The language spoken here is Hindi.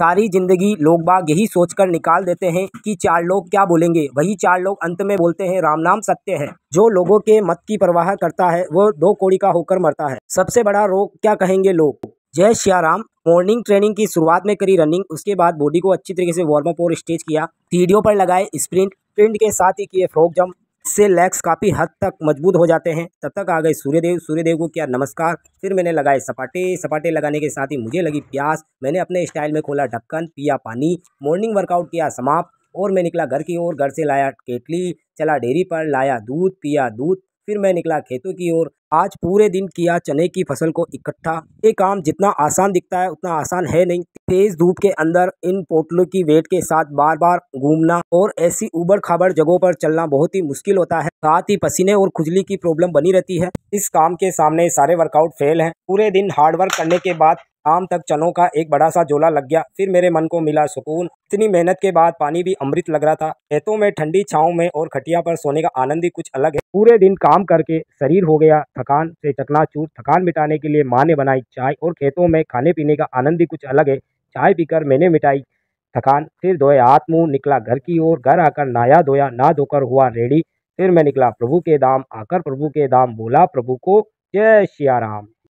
सारी ज़िंदगी लोग बाग यही सोचकर निकाल देते हैं कि चार लोग क्या बोलेंगे वही चार लोग अंत में बोलते हैं राम नाम सत्य है जो लोगों के मत की परवाह करता है वो दो कोड़ी का होकर मरता है सबसे बड़ा रोग क्या कहेंगे लोग जय श्याराम मॉर्निंग ट्रेनिंग की शुरुआत में करी रनिंग उसके बाद बॉडी को अच्छी तरीके से वार्म अप और स्टेज किया वीडियो पर लगाए स्प्रिंट प्रिंट के साथ ही किए फ्रॉक जम्प इससे लेग्स काफ़ी हद तक मजबूत हो जाते हैं तब तक आ गए सूर्यदेव सूर्यदेव को किया नमस्कार फिर मैंने लगाए सपाटे सपाटे लगाने के साथ ही मुझे लगी प्यास मैंने अपने स्टाइल में खोला ढक्कन पिया पानी मॉर्निंग वर्कआउट किया समाप्त और मैं निकला घर की ओर घर से लाया केटली चला डेयरी पर लाया दूध पिया दूध फिर मैं निकला खेतों की ओर आज पूरे दिन किया चने की फसल को इकट्ठा ये काम जितना आसान दिखता है उतना आसान है नहीं तेज धूप के अंदर इन पोटलों की वेट के साथ बार बार घूमना और ऐसी उबड़ खाबड़ जगहों पर चलना बहुत ही मुश्किल होता है साथ ही पसीने और खुजली की प्रॉब्लम बनी रहती है इस काम के सामने सारे वर्कआउट फेल है पूरे दिन हार्ड वर्क करने के बाद आम तक चनों का एक बड़ा सा झोला लग गया फिर मेरे मन को मिला सुकून इतनी मेहनत के बाद पानी भी अमृत लग रहा था खेतों में ठंडी छाओ में और खटिया पर सोने का आनंद ही कुछ अलग है पूरे दिन काम करके शरीर हो गया थकान से चकनाचूर थकान मिटाने के लिए माँ ने बनाई चाय और खेतों में खाने पीने का आनंद ही कुछ अलग है चाय पीकर मैंने मिटाई थकान फिर धोए हाथ मुँह निकला घर की ओर घर आकर नाया धोया ना धोकर हुआ रेडी फिर मैं निकला प्रभु के दाम आकर प्रभु के दाम बोला प्रभु को जय सिया